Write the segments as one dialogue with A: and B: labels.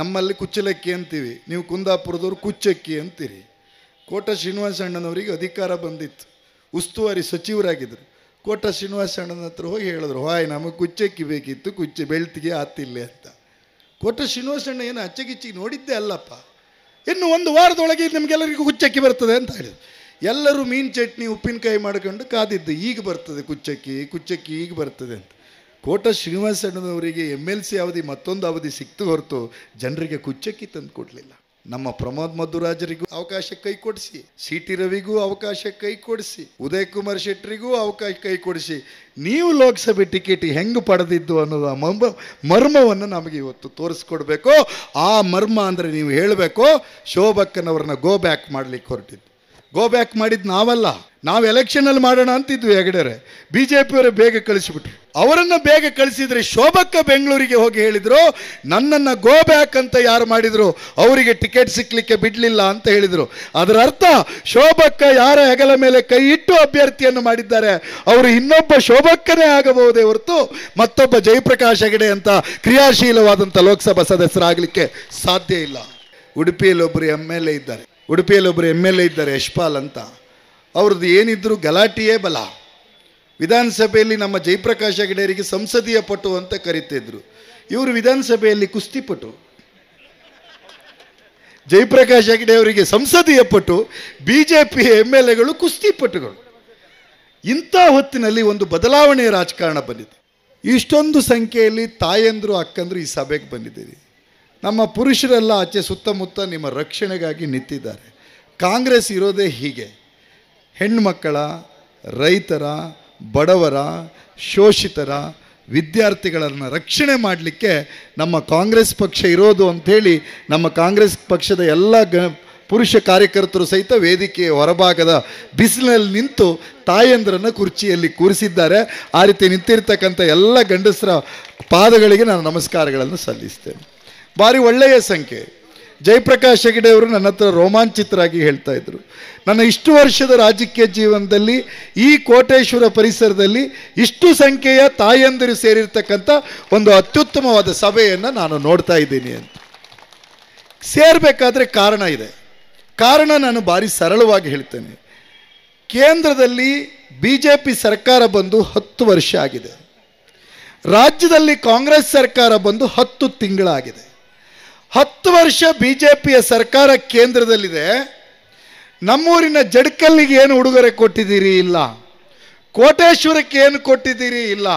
A: ನಮ್ಮಲ್ಲಿ ಕುಚ್ಚಲಕ್ಕಿ ಅಂತೀವಿ ನೀವು ಕುಂದಾಪುರದವ್ರು ಕುಚ್ಚಕ್ಕಿ ಅಂತೀರಿ ಕೋಟ ಶ್ರೀನಿವಾಸ ಅಣ್ಣನವರಿಗೆ ಅಧಿಕಾರ ಬಂದಿತ್ತು ಉಸ್ತುವಾರಿ ಸಚಿವರಾಗಿದ್ದರು ಕೋಟ ಶ್ರೀನಿವಾಸ ಅಣ್ಣನ ಹತ್ರ ಹೋಗಿ ಹೇಳಿದ್ರು ಹಾಯ್ ನಮಗೆ ಕುಚ್ಚಕ್ಕಿ ಬೇಕಿತ್ತು ಕುಚ್ಚೆ ಬೆಳ್ತಿಗೆ ಆತಿಲ್ಲೆ ಅಂತ ಕೋಟ ಶ್ರೀನಿವಾಸಣ್ಣ ಏನು ಅಚ್ಚಗಿಚ್ಚಿಗೆ ನೋಡಿದ್ದೆ ಅಲ್ಲಪ್ಪ ಇನ್ನು ಒಂದು ವಾರದೊಳಗೆ ನಿಮಗೆಲ್ಲರಿಗೂ ಕುಚ್ಚಕ್ಕಿ ಬರ್ತದೆ ಅಂತ ಹೇಳಿದ್ರು ಎಲ್ಲರೂ ಮೀನು ಚಟ್ನಿ ಉಪ್ಪಿನಕಾಯಿ ಮಾಡ್ಕೊಂಡು ಕಾದಿದ್ದು ಈಗ ಬರ್ತದೆ ಕುಚ್ಚಕ್ಕಿ ಕುಚ್ಚಕ್ಕಿ ಈಗ ಬರ್ತದೆ ಅಂತ ಕೋಟ ಅಣ್ಣನವರಿಗೆ ಎಮ್ ಎಲ್ ಸಿ ಅವಧಿ ಮತ್ತೊಂದು ಅವಧಿ ಸಿಕ್ತು ಹೊರತು ಜನರಿಗೆ ಕುಚ್ಚಕ್ಕಿ ತಂದು ಕೊಡಲಿಲ್ಲ ನಮ್ಮ ಪ್ರಮೋದ್ ಮಧುರಾಜರಿಗೂ ಅವಕಾಶ ಕೈ ಕೊಡಿಸಿ ಸಿ ಟಿ ರವಿಗೂ ಅವಕಾಶ ಕೈ ಕೊಡಿಸಿ ಉದಯ್ ಕುಮಾರ್ ಶೆಟ್ಟರಿಗೂ ಅವಕಾಶ ಕೈ ಕೊಡಿಸಿ ನೀವು ಲೋಕಸಭೆ ಟಿಕೆಟ್ ಹೆಂಗೆ ಪಡೆದಿದ್ದು ಅನ್ನೋದು ಮರ್ಮವನ್ನು ನಮಗೆ ಇವತ್ತು ತೋರಿಸ್ಕೊಡ್ಬೇಕು ಆ ಮರ್ಮ ಅಂದರೆ ನೀವು ಹೇಳಬೇಕು ಶೋಭಕ್ಕನವ್ರನ್ನ ಗೋ ಬ್ಯಾಕ್ ಮಾಡಲಿಕ್ಕೆ ಹೊರಟಿದ್ದು ಗೋ ಬ್ಯಾಕ್ ಮಾಡಿದ್ ನಾವಲ್ಲ ನಾವು ಎಲೆಕ್ಷನಲ್ಲಿ ಮಾಡೋಣ ಅಂತಿದ್ವಿ ಹೆಗಡೆರೆ ಬಿ ಜೆ ಪಿಯವರು ಬೇಗ ಕಳಿಸಿಬಿಟ್ರು ಅವರನ್ನು ಬೇಗ ಕಳಿಸಿದ್ರೆ ಶೋಭಕ್ಕ ಬೆಂಗಳೂರಿಗೆ ಹೋಗಿ ಹೇಳಿದರು ನನ್ನನ್ನು ಗೋ ಬ್ಯಾಕ್ ಅಂತ ಯಾರು ಮಾಡಿದರು ಅವರಿಗೆ ಟಿಕೆಟ್ ಸಿಕ್ಕಲಿಕ್ಕೆ ಬಿಡಲಿಲ್ಲ ಅಂತ ಹೇಳಿದರು ಅದರ ಅರ್ಥ ಶೋಭಕ್ಕ ಯಾರ ಹೆಗಲ ಮೇಲೆ ಕೈ ಇಟ್ಟು ಅಭ್ಯರ್ಥಿಯನ್ನು ಮಾಡಿದ್ದಾರೆ ಅವರು ಇನ್ನೊಬ್ಬ ಶೋಭಕ್ಕನೇ ಆಗಬಹುದೇ ಹೊರತು ಮತ್ತೊಬ್ಬ ಜಯಪ್ರಕಾಶ್ ಹೆಗಡೆ ಅಂತ ಕ್ರಿಯಾಶೀಲವಾದಂಥ ಲೋಕಸಭಾ ಸದಸ್ಯರಾಗಲಿಕ್ಕೆ ಸಾಧ್ಯ ಇಲ್ಲ ಉಡುಪಿಯಲ್ಲಿ ಒಬ್ಬರು ಎಮ್ ಎಲ್ ಎ ಇದ್ದಾರೆ ಉಡುಪಿಯಲ್ಲಿ ಒಬ್ಬರು ಎಮ್ ಎಲ್ ಎ ಇದ್ದಾರೆ ಯಶ್ಪಾಲ್ ಅಂತ ಅವ್ರದ್ದು ಏನಿದ್ರು ಗಲಾಟೆಯೇ ಬಲ ವಿಧಾನಸಭೆಯಲ್ಲಿ ನಮ್ಮ ಜಯಪ್ರಕಾಶ್ ಹೆಗಡೆಯವರಿಗೆ ಸಂಸದೀಯ ಪಟು ಅಂತ ಕರಿತಿದ್ರು ಇವರು ವಿಧಾನಸಭೆಯಲ್ಲಿ ಕುಸ್ತಿಪಟು ಜಯಪ್ರಕಾಶ್ ಹೆಗಡೆ ಅವರಿಗೆ ಸಂಸದೀಯ ಪಟು B J P M L ಎಗಳು ಕುಸ್ತಿಪಟುಗಳು ಇಂಥ ಹೊತ್ತಿನಲ್ಲಿ ಒಂದು ಬದಲಾವಣೆಯ ರಾಜಕಾರಣ ಬಂದಿದೆ ಇಷ್ಟೊಂದು ಸಂಖ್ಯೆಯಲ್ಲಿ ತಾಯಂದರು ಅಕ್ಕಂದರು ಈ ಸಭೆಗೆ ಬಂದಿದ್ದೀರಿ ನಮ್ಮ ಪುರುಷರೆಲ್ಲ ಆಚೆ ಸುತ್ತಮುತ್ತ ನಿಮ್ಮ ರಕ್ಷಣೆಗಾಗಿ ನಿಂತಿದ್ದಾರೆ ಕಾಂಗ್ರೆಸ್ ಇರೋದೇ ಹೀಗೆ ಹೆಣ್ಣುಮಕ್ಕಳ ರೈತರ ಬಡವರ ಶೋಷಿತರ ವಿದ್ಯಾರ್ಥಿಗಳನ್ನು ರಕ್ಷಣೆ ಮಾಡಲಿಕ್ಕೆ ನಮ್ಮ ಕಾಂಗ್ರೆಸ್ ಪಕ್ಷ ಇರೋದು ಅಂಥೇಳಿ ನಮ್ಮ ಕಾಂಗ್ರೆಸ್ ಪಕ್ಷದ ಎಲ್ಲ ಗ ಪುರುಷ ಕಾರ್ಯಕರ್ತರು ಸಹಿತ ವೇದಿಕೆಯ ಹೊರಭಾಗದ ಬಿಸಿಲಿನಲ್ಲಿ ನಿಂತು ತಾಯಂದ್ರನ್ನು ಕುರ್ಚಿಯಲ್ಲಿ ಕೂರಿಸಿದ್ದಾರೆ ಆ ರೀತಿ ನಿಂತಿರ್ತಕ್ಕಂಥ ಎಲ್ಲ ಗಂಡಸರ ಪಾದಗಳಿಗೆ ನಾನು ನಮಸ್ಕಾರಗಳನ್ನು ಸಲ್ಲಿಸ್ತೇನೆ ಭಾರಿ ಒಳ್ಳೆಯ ಸಂಖ್ಯೆ ಜಯಪ್ರಕಾಶ್ ಹೆಗಡೆ ಅವರು ನನ್ನ ಹತ್ರ ರೋಮಾಂಚಿತರಾಗಿ ಹೇಳ್ತಾ ಇದ್ದರು ನನ್ನ ಇಷ್ಟು ವರ್ಷದ ರಾಜಕೀಯ ಜೀವನದಲ್ಲಿ ಈ ಕೋಟೇಶ್ವರ ಪರಿಸರದಲ್ಲಿ ಇಷ್ಟು ಸಂಖ್ಯೆಯ ತಾಯಂದಿರು ಸೇರಿರ್ತಕ್ಕಂಥ ಒಂದು ಅತ್ಯುತ್ತಮವಾದ ಸಭೆಯನ್ನು ನಾನು ನೋಡ್ತಾ ಇದ್ದೀನಿ ಅಂತ ಸೇರಬೇಕಾದ್ರೆ ಕಾರಣ ಇದೆ ಕಾರಣ ನಾನು ಭಾರಿ ಸರಳವಾಗಿ ಹೇಳ್ತೇನೆ ಕೇಂದ್ರದಲ್ಲಿ ಬಿ ಜೆ ಪಿ ಸರ್ಕಾರ ಬಂದು ಹತ್ತು ವರ್ಷ ಆಗಿದೆ ರಾಜ್ಯದಲ್ಲಿ ಕಾಂಗ್ರೆಸ್ ಸರ್ಕಾರ ಬಂದು ಹತ್ತು ತಿಂಗಳಾಗಿದೆ ಹತ್ತು ವರ್ಷ ಬಿ ಜೆ ಪಿಯ ಸರ್ಕಾರ ಕೇಂದ್ರದಲ್ಲಿದೆ ನಮ್ಮೂರಿನ ಜಡ್ಕಲ್ಲಿಗೆ ಏನು ಉಡುಗೊರೆ ಕೊಟ್ಟಿದ್ದೀರಿ ಇಲ್ಲ ಕೋಟೇಶ್ವರಕ್ಕೆ ಏನು ಕೊಟ್ಟಿದ್ದೀರಿ ಇಲ್ಲ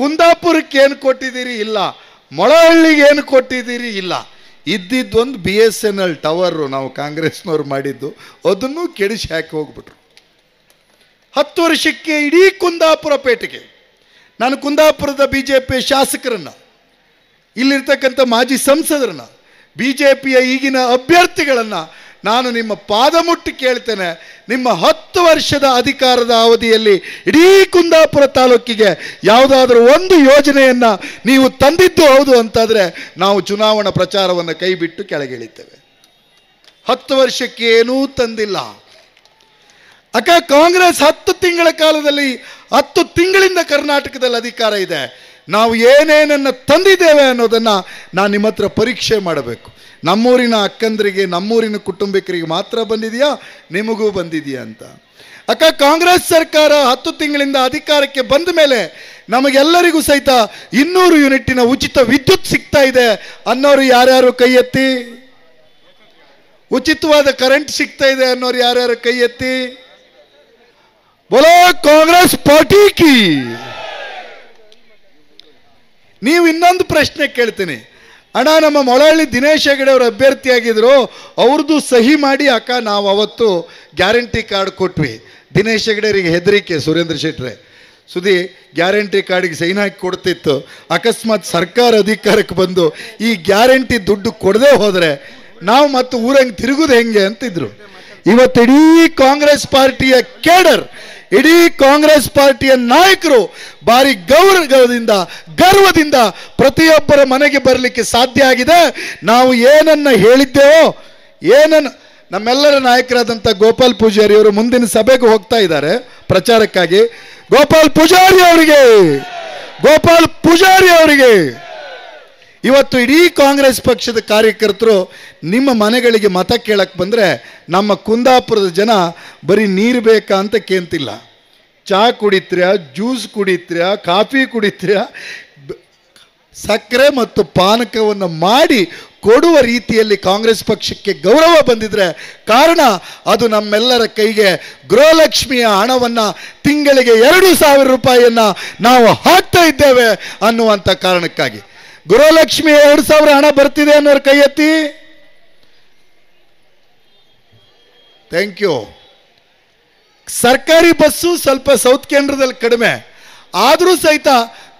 A: ಕುಂದಾಪುರಕ್ಕೆ ಏನು ಕೊಟ್ಟಿದ್ದೀರಿ ಇಲ್ಲ ಮೊಳಹಳ್ಳಿಗೆ ಏನು ಕೊಟ್ಟಿದ್ದೀರಿ ಇಲ್ಲ ಇದ್ದಿದ್ದೊಂದು B S N L tower ನಾವು ಕಾಂಗ್ರೆಸ್ನವ್ರು ಮಾಡಿದ್ದು ಅದನ್ನು ಕೆಡಿಸಿ ಹಾಕಿ ಹೋಗ್ಬಿಟ್ರು ಹತ್ತು ವರ್ಷಕ್ಕೆ ಇಡೀ ಕುಂದಾಪುರ ಪೇಟೆಗೆ ನಾನು ಕುಂದಾಪುರದ ಬಿ ಜೆ ಪಿ ಶಾಸಕರನ್ನು ಇಲ್ಲಿರ್ತಕ್ಕಂಥ ಮಾಜಿ ಸಂಸದರನ್ನು ಬಿ ಜೆ ಪಿಯ ಈಗಿನ ಅಭ್ಯರ್ಥಿಗಳನ್ನು ನಾನು ನಿಮ್ಮ ಪಾದ ಮುಟ್ಟಿ ಕೇಳ್ತೇನೆ ನಿಮ್ಮ ಹತ್ತು ವರ್ಷದ ಅಧಿಕಾರದ ಅವಧಿಯಲ್ಲಿ ಇಡೀ ಕುಂದಾಪುರ ತಾಲೂಕಿಗೆ ಯಾವುದಾದ್ರೂ ಒಂದು ಯೋಜನೆಯನ್ನು ನೀವು ತಂದಿದ್ದು ಹೌದು ಅಂತಾದರೆ ನಾವು ಚುನಾವಣಾ ಪ್ರಚಾರವನ್ನು ಕೈಬಿಟ್ಟು ಕೆಳಗಿಳಿತೇವೆ ಹತ್ತು ವರ್ಷಕ್ಕೇನೂ ತಂದಿಲ್ಲ ಅಕ್ಕ ಕಾಂಗ್ರೆಸ್ ಹತ್ತು ತಿಂಗಳ ಕಾಲದಲ್ಲಿ ಹತ್ತು ತಿಂಗಳಿಂದ ಕರ್ನಾಟಕದಲ್ಲಿ ಅಧಿಕಾರ ಇದೆ ನಾವು ಏನೇನನ್ನು ತಂದಿದ್ದೇವೆ ಅನ್ನೋದನ್ನು ನಾನು ನಿಮ್ಮ ಹತ್ರ ಪರೀಕ್ಷೆ ಮಾಡಬೇಕು ನಮ್ಮೂರಿನ ಅಕ್ಕಂದರಿಗೆ ನಮ್ಮೂರಿನ ಕುಟುಂಬಿಕರಿಗೆ ಮಾತ್ರ ಬಂದಿದೆಯಾ ನಿಮಗೂ ಬಂದಿದೆಯಾ ಅಂತ ಅಕ್ಕ ಕಾಂಗ್ರೆಸ್ ಸರ್ಕಾರ ಹತ್ತು ತಿಂಗಳಿಂದ ಅಧಿಕಾರಕ್ಕೆ ಬಂದ ಮೇಲೆ ನಮಗೆಲ್ಲರಿಗೂ ಸಹಿತ ಇನ್ನೂರು ಯೂನಿಟ್ಟಿನ ಉಚಿತ ವಿದ್ಯುತ್ ಸಿಗ್ತಾ ಇದೆ ಅನ್ನೋರು ಯಾರ್ಯಾರು ಕೈ ಎತ್ತಿ ಉಚಿತವಾದ ಕರೆಂಟ್ ಸಿಗ್ತಾ ಇದೆ ಅನ್ನೋರು ಯಾರ್ಯಾರು ಕೈ ಎತ್ತಿ ಬೋಲೋ ಕಾಂಗ್ರೆಸ್ ಪಾರ್ಟಿ ಕೀ ನೀವು ಇನ್ನೊಂದು ಪ್ರಶ್ನೆ ಕೇಳ್ತೀನಿ ಅಣ್ಣ ನಮ್ಮ ಮೊಳಹಳ್ಳಿ ದಿನೇಶ್ ಹೆಗಡೆ ಅವರು ಅಭ್ಯರ್ಥಿಯಾಗಿದ್ದರು ಅವ್ರದ್ದು ಸಹಿ ಮಾಡಿ ಅಕ್ಕ ನಾವು ಅವತ್ತು ಗ್ಯಾರಂಟಿ ಕಾರ್ಡ್ ಕೊಟ್ವಿ ದಿನೇಶ್ ಹೆಗಡೆ ಅವರಿಗೆ ಹೆದರಿಕೆ ಸುರೇಂದ್ರ ಶೆಟ್ಟ್ರೆ ಸುದಿ ಗ್ಯಾರಂಟಿ ಕಾರ್ಡಿಗೆ ಸೈನ್ ಹಾಕಿ ಕೊಡ್ತಿತ್ತು ಅಕಸ್ಮಾತ್ ಸರ್ಕಾರ ಅಧಿಕಾರಕ್ಕೆ ಬಂದು ಈ ಗ್ಯಾರಂಟಿ ದುಡ್ಡು ಕೊಡದೆ ಹೋದರೆ ನಾವು ಮತ್ತು ಊರಂಗೆ ತಿರುಗುದು ಹೆಂಗೆ ಅಂತಿದ್ರು ಇವತ್ತಿಡೀ ಕಾಂಗ್ರೆಸ್ ಪಾರ್ಟಿಯ ಕೇಡರ್ ಇಡೀ ಕಾಂಗ್ರೆಸ್ ಪಾರ್ಟಿಯ ನಾಯಕರು ಭಾರಿ ಗೌರವದಿಂದ ಗರ್ವದಿಂದ ಪ್ರತಿಯೊಬ್ಬರ ಮನೆಗೆ ಬರಲಿಕ್ಕೆ ಸಾಧ್ಯ ಆಗಿದೆ ನಾವು ಏನನ್ನ ಹೇಳಿದ್ದೇವೋ ಏನನ್ನು ನಮ್ಮೆಲ್ಲರ ನಾಯಕರಾದಂಥ ಗೋಪಾಲ್ ಪೂಜಾರಿ ಅವರು ಮುಂದಿನ ಸಭೆಗೆ ಹೋಗ್ತಾ ಇದ್ದಾರೆ ಪ್ರಚಾರಕ್ಕಾಗಿ ಗೋಪಾಲ್ ಪೂಜಾರಿ ಅವರಿಗೆ ಗೋಪಾಲ್ ಪೂಜಾರಿ ಅವರಿಗೆ ಇವತ್ತು ಇಡೀ ಕಾಂಗ್ರೆಸ್ ಪಕ್ಷದ ಕಾರ್ಯಕರ್ತರು ನಿಮ್ಮ ಮನೆಗಳಿಗೆ ಮತ ಕೇಳಕ್ಕೆ ಬಂದರೆ ನಮ್ಮ ಕುಂದಾಪುರದ ಜನ ಬರೀ ನೀರು ಬೇಕಾ ಅಂತ ಕೇಂತಿಲ್ಲ ಚಾ ಕುಡಿತ್ರ್ಯಾ ಜ್ಯೂಸ್ ಕುಡಿತ್ರ್ಯಾ ಕಾಫಿ ಕುಡಿತ್ರ್ಯಾ ಸಕ್ಕರೆ ಮತ್ತು ಪಾನಕವನ್ನು ಮಾಡಿ ಕೊಡುವ ರೀತಿಯಲ್ಲಿ ಕಾಂಗ್ರೆಸ್ ಪಕ್ಷಕ್ಕೆ ಗೌರವ ಬಂದಿದ್ರೆ ಕಾರಣ ಅದು ನಮ್ಮೆಲ್ಲರ ಕೈಗೆ ಗೃಹಲಕ್ಷ್ಮಿಯ ಹಣವನ್ನು ತಿಂಗಳಿಗೆ ಎರಡು ಸಾವಿರ ರೂಪಾಯಿಯನ್ನು ನಾವು ಹಾಕ್ತಾ ಇದ್ದೇವೆ ಅನ್ನುವಂಥ ಕಾರಣಕ್ಕಾಗಿ ಗುರುಲಕ್ಷ್ಮಿ ಎರಡು ಸಾವಿರ ಹಣ ಬರ್ತಿದೆ ಅನ್ನೋರು ಕೈ ಎತ್ತಿ ಥ್ಯಾಂಕ್ ಯು ಸರ್ಕಾರಿ ಬಸ್ಸು ಸ್ವಲ್ಪ ಸೌತ್ ಕೇಂದ್ರದಲ್ಲಿ ಕಡಿಮೆ ಆದರೂ ಸಹಿತ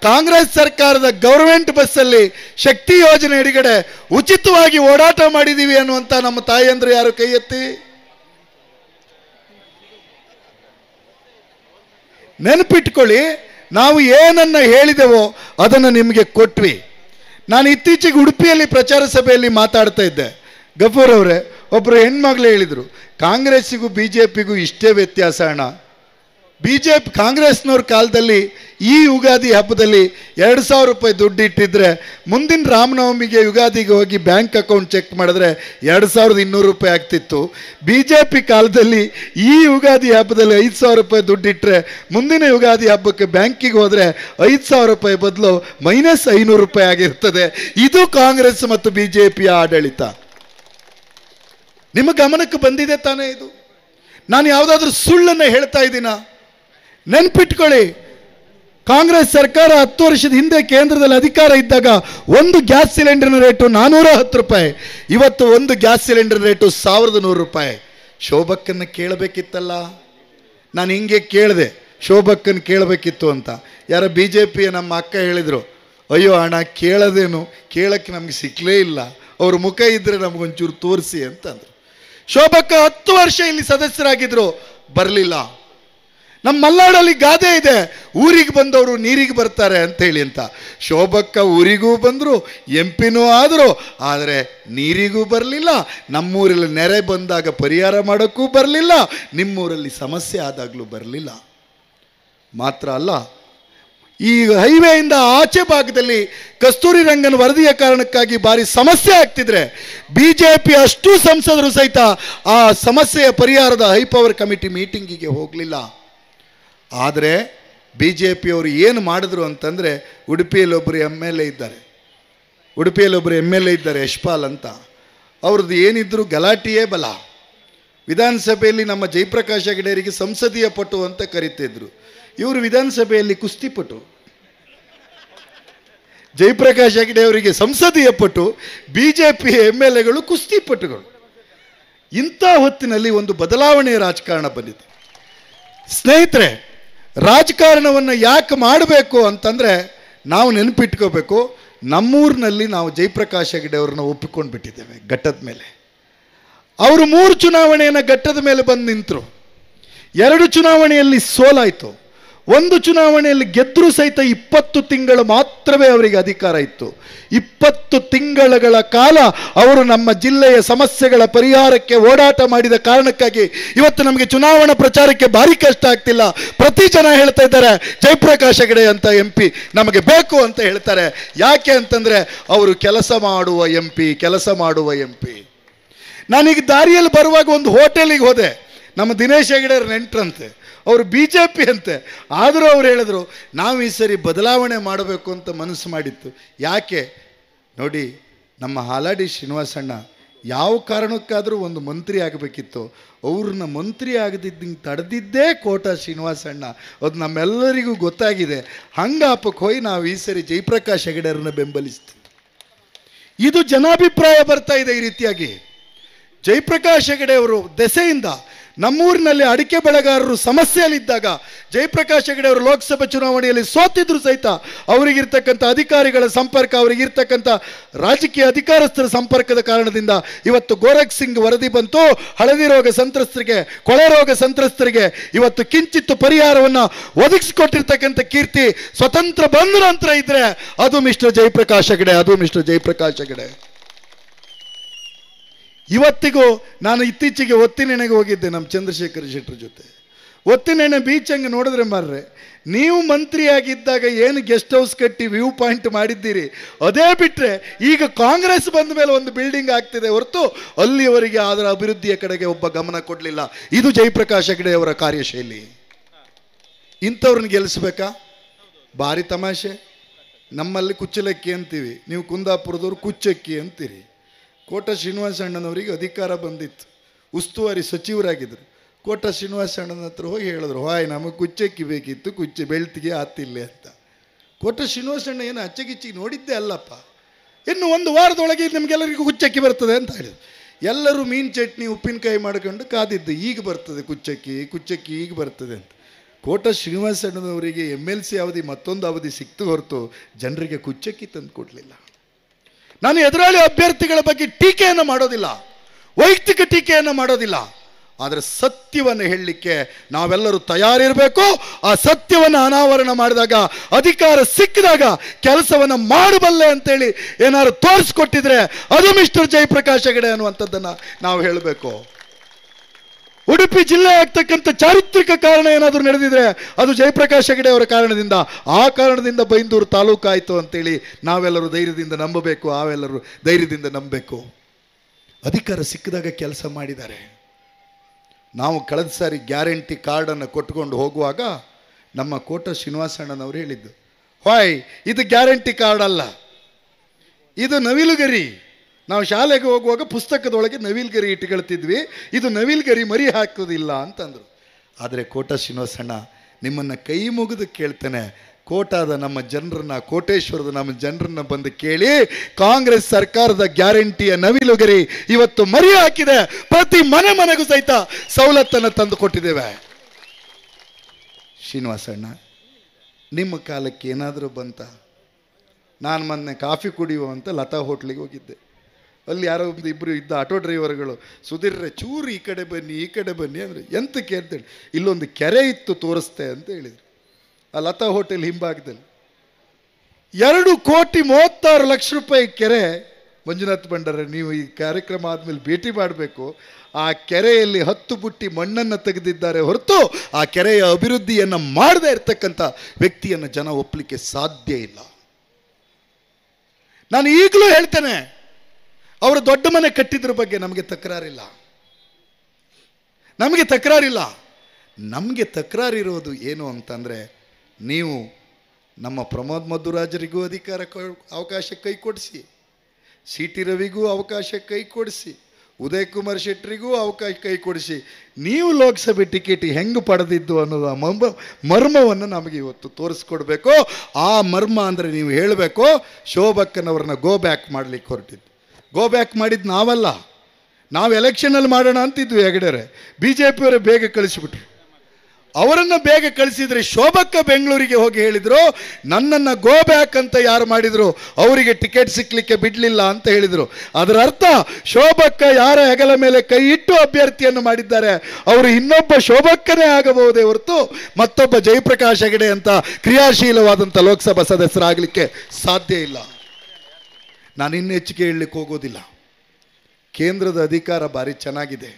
A: ಕಾಂಗ್ರೆಸ್ ಸರ್ಕಾರದ ಗೌರ್ಮೆಂಟ್ ಬಸ್ಸಲ್ಲಿ ಶಕ್ತಿ ಯೋಜನೆ ಹಿಡಿಗಡೆ ಉಚಿತವಾಗಿ ಓಡಾಟ ಮಾಡಿದ್ದೀವಿ ಅನ್ನುವಂಥ ನಮ್ಮ ತಾಯಿಯಂದರು ಯಾರು ಕೈ ಎತ್ತಿ ನೆನಪಿಟ್ಕೊಳ್ಳಿ ನಾವು ಏನನ್ನ ಹೇಳಿದೆವೋ ಅದನ್ನು ನಿಮಗೆ ಕೊಟ್ವಿ ನಾನು ಇತ್ತೀಚೆಗೆ ಉಡುಪಿಯಲ್ಲಿ ಪ್ರಚಾರ ಸಭೆಯಲ್ಲಿ ಮಾತಾಡ್ತಾ ಇದ್ದೆ ಗಫೂರ್ ಅವರೇ ಒಬ್ಬರು ಹೆಣ್ಮಗ್ಳು ಹೇಳಿದರು ಕಾಂಗ್ರೆಸ್ಸಿಗೂ ಬಿ ಜೆ ಪಿಗೂ ಇಷ್ಟೇ ವ್ಯತ್ಯಾಸ ಅಣ್ಣ ಬಿ ಜೆ ಪಿ ಕಾಂಗ್ರೆಸ್ನವ್ರ ಕಾಲದಲ್ಲಿ ಈ ಯುಗಾದಿ ಹಬ್ಬದಲ್ಲಿ ಎರಡು ಸಾವಿರ ರೂಪಾಯಿ ದುಡ್ಡು ಇಟ್ಟಿದ್ರೆ ಮುಂದಿನ ರಾಮನವಮಿಗೆ ಯುಗಾದಿಗೆ ಹೋಗಿ ಬ್ಯಾಂಕ್ ಅಕೌಂಟ್ ಚೆಕ್ ಮಾಡಿದ್ರೆ ಎರಡು ಸಾವಿರದ ಇನ್ನೂರು ರೂಪಾಯಿ ಆಗ್ತಿತ್ತು ಬಿ ಜೆ ಪಿ ಕಾಲದಲ್ಲಿ ಈ ಯುಗಾದಿ ಹಬ್ಬದಲ್ಲಿ ಐದು ಸಾವಿರ ರೂಪಾಯಿ ದುಡ್ಡು ಇಟ್ಟರೆ ಮುಂದಿನ ಯುಗಾದಿ ಹಬ್ಬಕ್ಕೆ ಬ್ಯಾಂಕಿಗೆ ಹೋದರೆ ಐದು ಸಾವಿರ ರೂಪಾಯಿ ಬದಲು ಮೈನಸ್ ಐನೂರು ರೂಪಾಯಿ ಆಗಿರ್ತದೆ ಇದು ಕಾಂಗ್ರೆಸ್ ಮತ್ತು ಬಿ ಜೆ ಪಿಯ ಆಡಳಿತ ನಿಮ್ಮ ಗಮನಕ್ಕೆ ಬಂದಿದೆ ತಾನೇ ಇದು ನಾನು ಯಾವುದಾದ್ರೂ ಸುಳ್ಳನ್ನು ಹೇಳ್ತಾ ಇದ್ದೀನಾ ನೆನ್ಪಿಟ್ಕೊಳ್ಳಿ ಕಾಂಗ್ರೆಸ್ ಸರ್ಕಾರ ಹತ್ತು ವರ್ಷದ ಹಿಂದೆ ಕೇಂದ್ರದಲ್ಲಿ ಅಧಿಕಾರ ಇದ್ದಾಗ ಒಂದು ಗ್ಯಾಸ್ ಸಿಲಿಂಡರ್ನ ರೇಟು ನಾನ್ನೂರ ಹತ್ತು ರೂಪಾಯಿ ಇವತ್ತು ಒಂದು ಗ್ಯಾಸ್ ಸಿಲಿಂಡರ್ ರೇಟು ಸಾವಿರದ ನೂರು ರೂಪಾಯಿ ಶೋಭಕ್ಕನ್ನು ಕೇಳಬೇಕಿತ್ತಲ್ಲ ನಾನು ಹಿಂಗೆ ಕೇಳಿದೆ ಶೋಭಕ್ಕನ್ನು ಕೇಳಬೇಕಿತ್ತು ಅಂತ ಯಾರ ಬಿ ಜೆ ಪಿಯ ನಮ್ಮ ಅಕ್ಕ ಹೇಳಿದರು ಅಯ್ಯೋ ಹಣ ಕೇಳೋದೇನು ಕೇಳೋಕ್ಕೆ ನಮಗೆ ಸಿಕ್ಕಲೇ ಇಲ್ಲ ಅವ್ರ ಮುಖ ಇದ್ದರೆ ನಮಗೊಂಚೂರು ತೋರಿಸಿ ಅಂತಂದರು ಶೋಭಕ್ಕ ಹತ್ತು ವರ್ಷ ಇಲ್ಲಿ ಸದಸ್ಯರಾಗಿದ್ದರು ಬರಲಿಲ್ಲ ನಮ್ಮ ಮಲ್ನಾಡಲ್ಲಿ ಗಾದೆ ಇದೆ ಊರಿಗೆ ಬಂದವರು ನೀರಿಗೆ ಬರ್ತಾರೆ ಹೇಳಿ ಅಂತ ಶೋಭಕ್ಕ ಊರಿಗೂ ಬಂದರು ಎಂ ಪಿನೂ ಆದರು ಆದರೆ ನೀರಿಗೂ ಬರಲಿಲ್ಲ ನಮ್ಮೂರಲ್ಲಿ ನೆರೆ ಬಂದಾಗ ಪರಿಹಾರ ಮಾಡೋಕ್ಕೂ ಬರಲಿಲ್ಲ ನಿಮ್ಮೂರಲ್ಲಿ ಸಮಸ್ಯೆ ಆದಾಗಲೂ ಬರಲಿಲ್ಲ ಮಾತ್ರ ಅಲ್ಲ ಈ ಹೈವೇಯಿಂದ ಆಚೆ ಭಾಗದಲ್ಲಿ ಕಸ್ತೂರಿ ರಂಗನ ವರದಿಯ ಕಾರಣಕ್ಕಾಗಿ ಭಾರಿ ಸಮಸ್ಯೆ ಆಗ್ತಿದ್ರೆ ಬಿ ಜೆ ಪಿ ಅಷ್ಟು ಸಂಸದರು ಸಹಿತ ಆ ಸಮಸ್ಯೆಯ ಪರಿಹಾರದ ಹೈಪವರ್ ಕಮಿಟಿ ಮೀಟಿಂಗಿಗೆ ಹೋಗಲಿಲ್ಲ ಆದರೆ ಬಿ ಜೆ ಪಿಯವರು ಏನು ಮಾಡಿದ್ರು ಅಂತಂದರೆ ಉಡುಪಿಯಲ್ಲೊಬ್ಬರು ಎಮ್ ಎಲ್ ಎ ಇದ್ದಾರೆ ಉಡುಪಿಯಲ್ಲೊಬ್ಬರು ಎಮ್ ಎಲ್ ಎ ಇದ್ದಾರೆ ಯಶ್ಪಾಲ್ ಅಂತ ಅವ್ರದ್ದು ಏನಿದ್ರು ಗಲಾಟೆಯೇ ಬಲ ವಿಧಾನಸಭೆಯಲ್ಲಿ ನಮ್ಮ ಜಯಪ್ರಕಾಶ್ ಹೆಗಡೆಯರಿಗೆ ಸಂಸದೀಯ ಪಟು ಅಂತ ಕರಿತಿದ್ರು ಇವರು ವಿಧಾನಸಭೆಯಲ್ಲಿ ಕುಸ್ತಿಪಟು ಜಯಪ್ರಕಾಶ್ ಹೆಗಡೆ ಅವರಿಗೆ ಸಂಸದೀಯ ಪಟು B J P M L ಎಗಳು ಕುಸ್ತಿಪಟುಗಳು ಇಂಥ ಹೊತ್ತಿನಲ್ಲಿ ಒಂದು ಬದಲಾವಣೆಯ ರಾಜಕಾರಣ ಬಂದಿದೆ ಸ್ನೇಹಿತರೆ ರಾಜಕಾರಣವನ್ನು ಯಾಕೆ ಮಾಡಬೇಕು ಅಂತಂದರೆ ನಾವು ನೆನಪಿಟ್ಕೋಬೇಕು ನಮ್ಮೂರಿನಲ್ಲಿ ನಾವು ಜಯಪ್ರಕಾಶ್ ಹೆಗಡೆ ಅವ್ರನ್ನ ಒಪ್ಪಿಕೊಂಡು ಬಿಟ್ಟಿದ್ದೇವೆ ಘಟ್ಟದ ಮೇಲೆ ಅವರು ಮೂರು ಚುನಾವಣೆಯನ್ನು ಘಟ್ಟದ ಮೇಲೆ ಬಂದು ನಿಂತರು ಎರಡು ಚುನಾವಣೆಯಲ್ಲಿ ಸೋಲಾಯಿತು ಒಂದು ಚುನಾವಣೆಯಲ್ಲಿ ಗೆದ್ದರೂ ಸಹಿತ ಇಪ್ಪತ್ತು ತಿಂಗಳು ಮಾತ್ರವೇ ಅವರಿಗೆ ಅಧಿಕಾರ ಇತ್ತು ಇಪ್ಪತ್ತು ತಿಂಗಳುಗಳ ಕಾಲ ಅವರು ನಮ್ಮ ಜಿಲ್ಲೆಯ ಸಮಸ್ಯೆಗಳ ಪರಿಹಾರಕ್ಕೆ ಓಡಾಟ ಮಾಡಿದ ಕಾರಣಕ್ಕಾಗಿ ಇವತ್ತು ನಮಗೆ ಚುನಾವಣಾ ಪ್ರಚಾರಕ್ಕೆ ಭಾರಿ ಕಷ್ಟ ಆಗ್ತಿಲ್ಲ ಪ್ರತಿ ಜನ ಹೇಳ್ತಾ ಇದ್ದಾರೆ ಜಯಪ್ರಕಾಶ್ ಹೆಗಡೆ ಅಂತ ಎಂ ಪಿ ನಮಗೆ ಬೇಕು ಅಂತ ಹೇಳ್ತಾರೆ ಯಾಕೆ ಅಂತಂದರೆ ಅವರು ಕೆಲಸ ಮಾಡುವ ಎಂ ಪಿ ಕೆಲಸ ಮಾಡುವ ಎಂ ಪಿ ನಾನೀಗ ದಾರಿಯಲ್ಲಿ ಬರುವಾಗ ಒಂದು ಹೋಟೆಲಿಗೆ ಹೋದೆ ನಮ್ಮ ದಿನೇಶ್ ಹೆಗಡೆಯವ್ರ ನೆಂಟ್ರಂತೆ ಅವರು ಬಿ ಜೆ ಪಿ ಅಂತೆ ಆದರೂ ಅವ್ರು ಹೇಳಿದ್ರು ನಾವು ಈ ಸರಿ ಬದಲಾವಣೆ ಮಾಡಬೇಕು ಅಂತ ಮನಸ್ಸು ಮಾಡಿತ್ತು ಯಾಕೆ ನೋಡಿ ನಮ್ಮ ಹಾಲಾಡಿ ಶ್ರೀನಿವಾಸಣ್ಣ ಯಾವ ಕಾರಣಕ್ಕಾದರೂ ಒಂದು ಮಂತ್ರಿ ಆಗಬೇಕಿತ್ತು ಅವ್ರನ್ನ ಮಂತ್ರಿ ಆಗದಿದ್ದಂಗೆ ತಡೆದಿದ್ದೇ ಕೋಟ ಶ್ರೀನಿವಾಸಣ್ಣ ಅದು ನಮ್ಮೆಲ್ಲರಿಗೂ ಗೊತ್ತಾಗಿದೆ ಹಂಗಾಪಕ್ಕೆ ಹೋಗಿ ನಾವು ಈ ಸರಿ ಜಯಪ್ರಕಾಶ್ ಹೆಗಡೆಯವ್ರನ್ನ ಬೆಂಬಲಿಸ್ತೀವಿ ಇದು ಜನಾಭಿಪ್ರಾಯ ಬರ್ತಾ ಇದೆ ಈ ರೀತಿಯಾಗಿ ಜಯಪ್ರಕಾಶ್ ಅವರು ದೆಸೆಯಿಂದ ನಮ್ಮೂರಿನಲ್ಲಿ ಅಡಿಕೆ ಬೆಳೆಗಾರರು ಸಮಸ್ಯೆಯಲ್ಲಿದ್ದಾಗ ಜಯಪ್ರಕಾಶ್ ಹೆಗಡೆ ಅವರು ಲೋಕಸಭೆ ಚುನಾವಣೆಯಲ್ಲಿ ಸೋತಿದ್ರು ಸಹಿತ ಅವರಿಗಿರ್ತಕ್ಕಂಥ ಅಧಿಕಾರಿಗಳ ಸಂಪರ್ಕ ಅವರಿಗಿರ್ತಕ್ಕಂಥ ರಾಜಕೀಯ ಅಧಿಕಾರಸ್ಥರ ಸಂಪರ್ಕದ ಕಾರಣದಿಂದ ಇವತ್ತು ಗೋರಖ್ ಸಿಂಗ್ ವರದಿ ಬಂತು ಹಳದಿ ರೋಗ ಸಂತ್ರಸ್ತರಿಗೆ ಕೊಳೆ ರೋಗ ಸಂತ್ರಸ್ತರಿಗೆ ಇವತ್ತು ಕಿಂಚಿತ್ತು ಪರಿಹಾರವನ್ನು ಒದಗಿಸಿಕೊಟ್ಟಿರ್ತಕ್ಕಂಥ ಕೀರ್ತಿ ಸ್ವತಂತ್ರ ಬಂದ ನಂತರ ಇದ್ರೆ ಅದು ಮಿಸ್ಟರ್ ಜಯಪ್ರಕಾಶ್ ಹೆಗಡೆ ಅದು ಮಿಸ್ಟರ್ ಜಯಪ್ರಕಾಶ್ ಹೆಗಡೆ ಇವತ್ತಿಗೂ ನಾನು ಇತ್ತೀಚೆಗೆ ಒತ್ತಿನೆಣೆಗೆ ಹೋಗಿದ್ದೆ ನಮ್ಮ ಚಂದ್ರಶೇಖರ್ ಶೆಟ್ಟರ್ ಜೊತೆ ಒತ್ತಿನೆಣ್ಣೆ ಬೀಚ್ ಹಂಗೆ ನೋಡಿದ್ರೆ ಮಾರ್ರೆ ನೀವು ಮಂತ್ರಿಯಾಗಿದ್ದಾಗ ಏನು ಗೆಸ್ಟ್ ಹೌಸ್ ಕಟ್ಟಿ ವ್ಯೂ ಪಾಯಿಂಟ್ ಮಾಡಿದ್ದೀರಿ ಅದೇ ಬಿಟ್ಟರೆ ಈಗ ಕಾಂಗ್ರೆಸ್ ಬಂದ ಮೇಲೆ ಒಂದು ಬಿಲ್ಡಿಂಗ್ ಆಗ್ತಿದೆ ಹೊರತು ಅಲ್ಲಿಯವರಿಗೆ ಅದರ ಅಭಿವೃದ್ಧಿಯ ಕಡೆಗೆ ಒಬ್ಬ ಗಮನ ಕೊಡಲಿಲ್ಲ ಇದು ಜಯಪ್ರಕಾಶ್ ಅವರ ಕಾರ್ಯಶೈಲಿ ಇಂಥವ್ರನ್ನ ಗೆಲ್ಲಿಸ್ಬೇಕಾ ಭಾರಿ ತಮಾಷೆ ನಮ್ಮಲ್ಲಿ ಕುಚ್ಚಲಕ್ಕಿ ಅಂತೀವಿ ನೀವು ಕುಂದಾಪುರದವ್ರು ಕುಚ್ಚಕ್ಕಿ ಅಂತೀರಿ ಕೋಟ ಶ್ರೀನಿವಾಸ ಅಣ್ಣನವರಿಗೆ ಅಧಿಕಾರ ಬಂದಿತ್ತು ಉಸ್ತುವಾರಿ ಸಚಿವರಾಗಿದ್ದರು ಕೋಟ ಶ್ರೀನಿವಾಸ ಅಣ್ಣನ ಹತ್ರ ಹೋಗಿ ಹೇಳಿದ್ರು ಹಾಯ್ ನಮಗೆ ಕುಚ್ಚಕ್ಕಿ ಬೇಕಿತ್ತು ಕುಚ್ಚೆ ಬೆಳ್ತಿಗೆ ಆತಿಲ್ಲೆ ಅಂತ ಕೋಟ ಶ್ರೀನಿವಾಸಣ್ಣ ಏನು ಅಚ್ಚಗಿಚ್ಚಿಗೆ ನೋಡಿದ್ದೆ ಅಲ್ಲಪ್ಪ ಇನ್ನು ಒಂದು ವಾರದೊಳಗೆ ನಿಮಗೆಲ್ಲರಿಗೂ ಕುಚ್ಚಕ್ಕಿ ಬರ್ತದೆ ಅಂತ ಹೇಳಿದ್ರು ಎಲ್ಲರೂ ಮೀನು ಚಟ್ನಿ ಉಪ್ಪಿನಕಾಯಿ ಮಾಡ್ಕೊಂಡು ಕಾದಿದ್ದು ಈಗ ಬರ್ತದೆ ಕುಚ್ಚಕ್ಕಿ ಕುಚ್ಚಕ್ಕಿ ಈಗ ಬರ್ತದೆ ಅಂತ ಕೋಟ ಶ್ರೀನಿವಾಸಣ್ಣನವರಿಗೆ ಎಮ್ ಎಲ್ ಸಿ ಅವಧಿ ಮತ್ತೊಂದು ಅವಧಿ ಸಿಕ್ತು ಹೊರತು ಜನರಿಗೆ ಕುಚ್ಚಕ್ಕಿ ತಂದು ಕೊಡಲಿಲ್ಲ ನಾನು ಎದುರಾಳಿ ಅಭ್ಯರ್ಥಿಗಳ ಬಗ್ಗೆ ಟೀಕೆಯನ್ನು ಮಾಡೋದಿಲ್ಲ ವೈಯಕ್ತಿಕ ಟೀಕೆಯನ್ನು ಮಾಡೋದಿಲ್ಲ ಆದರೆ ಸತ್ಯವನ್ನು ಹೇಳಲಿಕ್ಕೆ ನಾವೆಲ್ಲರೂ ತಯಾರಿರಬೇಕು ಆ ಸತ್ಯವನ್ನು ಅನಾವರಣ ಮಾಡಿದಾಗ ಅಧಿಕಾರ ಸಿಕ್ಕಿದಾಗ ಕೆಲಸವನ್ನು ಮಾಡಬಲ್ಲೆ ಅಂತೇಳಿ ಏನಾದ್ರು ತೋರಿಸ್ಕೊಟ್ಟಿದ್ರೆ ಅದು ಮಿಸ್ಟರ್ ಜೈಪ್ರಕಾಶ್ ಹೆಗಡೆ ಅನ್ನುವಂಥದ್ದನ್ನು ನಾವು ಹೇಳಬೇಕು ಉಡುಪಿ ಜಿಲ್ಲೆ ಆಗ್ತಕ್ಕಂಥ ಚಾರಿತ್ರಿಕ ಕಾರಣ ಏನಾದರೂ ನಡೆದಿದ್ರೆ ಅದು ಜಯಪ್ರಕಾಶ್ ಹೆಗಡೆ ಅವರ ಕಾರಣದಿಂದ ಆ ಕಾರಣದಿಂದ ಬೈಂದೂರು ತಾಲೂಕು ಆಯಿತು ಅಂತೇಳಿ ನಾವೆಲ್ಲರೂ ಧೈರ್ಯದಿಂದ ನಂಬಬೇಕು ಅವೆಲ್ಲರೂ ಧೈರ್ಯದಿಂದ ನಂಬಬೇಕು ಅಧಿಕಾರ ಸಿಕ್ಕಿದಾಗ ಕೆಲಸ ಮಾಡಿದ್ದಾರೆ ನಾವು ಕಳೆದ ಸಾರಿ ಗ್ಯಾರಂಟಿ ಕಾರ್ಡನ್ನು ಕೊಟ್ಕೊಂಡು ಹೋಗುವಾಗ ನಮ್ಮ ಕೋಟ ಅಣ್ಣನವರು ಹೇಳಿದ್ದು ಹಾಯ್ ಇದು ಗ್ಯಾರಂಟಿ ಕಾರ್ಡ್ ಅಲ್ಲ ಇದು ನವಿಲುಗರಿ ನಾವು ಶಾಲೆಗೆ ಹೋಗುವಾಗ ಪುಸ್ತಕದೊಳಗೆ ನವಿಲ್ಗರಿ ಇಟ್ಟುಕೊಳ್ತಿದ್ವಿ ಇದು ನವಿಲ್ಗರಿ ಮರಿ ಹಾಕೋದಿಲ್ಲ ಅಂತಂದರು ಆದರೆ ಕೋಟ ಶ್ರೀನಿವಾಸಣ್ಣ ನಿಮ್ಮನ್ನು ಕೈ ಮುಗಿದು ಕೇಳ್ತೇನೆ ಕೋಟಾದ ನಮ್ಮ ಜನರನ್ನ ಕೋಟೇಶ್ವರದ ನಮ್ಮ ಜನರನ್ನ ಬಂದು ಕೇಳಿ ಕಾಂಗ್ರೆಸ್ ಸರ್ಕಾರದ ಗ್ಯಾರಂಟಿಯ ನವಿಲುಗರಿ ಇವತ್ತು ಮರಿ ಹಾಕಿದೆ ಪ್ರತಿ ಮನೆ ಮನೆಗೂ ಸಹಿತ ಸವಲತ್ತನ್ನು ತಂದು ಕೊಟ್ಟಿದ್ದೇವೆ ಶ್ರೀನಿವಾಸಣ್ಣ ನಿಮ್ಮ ಕಾಲಕ್ಕೆ ಏನಾದರೂ ಬಂತ ನಾನು ಮೊನ್ನೆ ಕಾಫಿ ಕುಡಿಯುವಂತ ಅಂತ ಲತಾ ಹೋಟ್ಲಿಗೆ ಹೋಗಿದ್ದೆ ಅಲ್ಲಿ ಯಾರೋ ಒಬ್ಬ ಇಬ್ಬರು ಇದ್ದ ಆಟೋ ಡ್ರೈವರ್ಗಳು ಸುಧೀರ್ರೆ ಚೂರು ಈ ಕಡೆ ಬನ್ನಿ ಈ ಕಡೆ ಬನ್ನಿ ಅಂದರೆ ಎಂತಕ್ಕೆ ಅಂತೇಳಿ ಇಲ್ಲೊಂದು ಕೆರೆ ಇತ್ತು ತೋರಿಸ್ತೆ ಅಂತ ಹೇಳಿದರು ಆ ಲತಾ ಹೋಟೆಲ್ ಹಿಂಭಾಗದಲ್ಲಿ ಎರಡು ಕೋಟಿ ಮೂವತ್ತಾರು ಲಕ್ಷ ರೂಪಾಯಿ ಕೆರೆ ಮಂಜುನಾಥ್ ಬಂಡಾರ ನೀವು ಈ ಕಾರ್ಯಕ್ರಮ ಆದಮೇಲೆ ಭೇಟಿ ಮಾಡಬೇಕು ಆ ಕೆರೆಯಲ್ಲಿ ಹತ್ತು ಬುಟ್ಟಿ ಮಣ್ಣನ್ನು ತೆಗೆದಿದ್ದಾರೆ ಹೊರತು ಆ ಕೆರೆಯ ಅಭಿವೃದ್ಧಿಯನ್ನು ಮಾಡದೇ ಇರತಕ್ಕಂಥ ವ್ಯಕ್ತಿಯನ್ನು ಜನ ಒಪ್ಪಲಿಕ್ಕೆ ಸಾಧ್ಯ ಇಲ್ಲ ನಾನು ಈಗಲೂ ಹೇಳ್ತೇನೆ ಅವರು ದೊಡ್ಡ ಮನೆ ಕಟ್ಟಿದ್ರ ಬಗ್ಗೆ ನಮಗೆ ತಕರಾರಿಲ್ಲ ನಮಗೆ ತಕರಾರಿಲ್ಲ ನಮಗೆ ತಕರಾರಿರೋದು ಏನು ಅಂತಂದರೆ ನೀವು ನಮ್ಮ ಪ್ರಮೋದ್ ಮಧುರಾಜರಿಗೂ ಅಧಿಕಾರ ಅವಕಾಶ ಕೈ ಕೊಡಿಸಿ ಸಿ ಟಿ ರವಿಗೂ ಅವಕಾಶ ಕೈ ಕೊಡಿಸಿ ಉದಯ್ ಕುಮಾರ್ ಶೆಟ್ಟರಿಗೂ ಅವಕಾಶ ಕೈ ಕೊಡಿಸಿ ನೀವು ಲೋಕಸಭೆ ಟಿಕೆಟ್ ಹೆಂಗೆ ಪಡೆದಿದ್ದು ಅನ್ನೋದು ಮಂಬ ಮರ್ಮವನ್ನು ನಮಗೆ ಇವತ್ತು ತೋರಿಸ್ಕೊಡ್ಬೇಕು ಆ ಮರ್ಮ ಅಂದರೆ ನೀವು ಹೇಳಬೇಕು ಶೋಭಕ್ಕನವ್ರನ್ನ ಗೋ ಬ್ಯಾಕ್ ಮಾಡಲಿಕ್ಕೆ ಹೊರಟಿದ್ದು ಗೋ ಬ್ಯಾಕ್ ಮಾಡಿದ್ದು ನಾವಲ್ಲ ನಾವು ಎಲೆಕ್ಷನಲ್ಲಿ ಮಾಡೋಣ ಅಂತಿದ್ವಿ ಹೆಗಡೆರೆ ಬಿ ಜೆ ಪಿಯವರೇ ಬೇಗ ಕಳಿಸಿಬಿಟ್ರು ಅವರನ್ನು ಬೇಗ ಕಳಿಸಿದರೆ ಶೋಭಕ್ಕ ಬೆಂಗಳೂರಿಗೆ ಹೋಗಿ ಹೇಳಿದರು ನನ್ನನ್ನು ಗೋ ಬ್ಯಾಕ್ ಅಂತ ಯಾರು ಮಾಡಿದರು ಅವರಿಗೆ ಟಿಕೆಟ್ ಸಿಕ್ಕಲಿಕ್ಕೆ ಬಿಡಲಿಲ್ಲ ಅಂತ ಹೇಳಿದರು ಅದರ ಅರ್ಥ ಶೋಭಕ್ಕ ಯಾರ ಹೆಗಲ ಮೇಲೆ ಕೈ ಇಟ್ಟು ಅಭ್ಯರ್ಥಿಯನ್ನು ಮಾಡಿದ್ದಾರೆ ಅವರು ಇನ್ನೊಬ್ಬ ಶೋಭಕ್ಕನೇ ಆಗಬಹುದೇ ಹೊರತು ಮತ್ತೊಬ್ಬ ಜಯಪ್ರಕಾಶ್ ಹೆಗಡೆ ಅಂತ ಕ್ರಿಯಾಶೀಲವಾದಂಥ ಲೋಕಸಭಾ ಸದಸ್ಯರಾಗಲಿಕ್ಕೆ ಸಾಧ್ಯ ಇಲ್ಲ ನಾನು ಇನ್ನು ಹೆಚ್ಚಿಗೆ ಹೇಳಲಿಕ್ಕೆ ಹೋಗೋದಿಲ್ಲ ಕೇಂದ್ರದ ಅಧಿಕಾರ ಭಾರಿ ಚೆನ್ನಾಗಿದೆ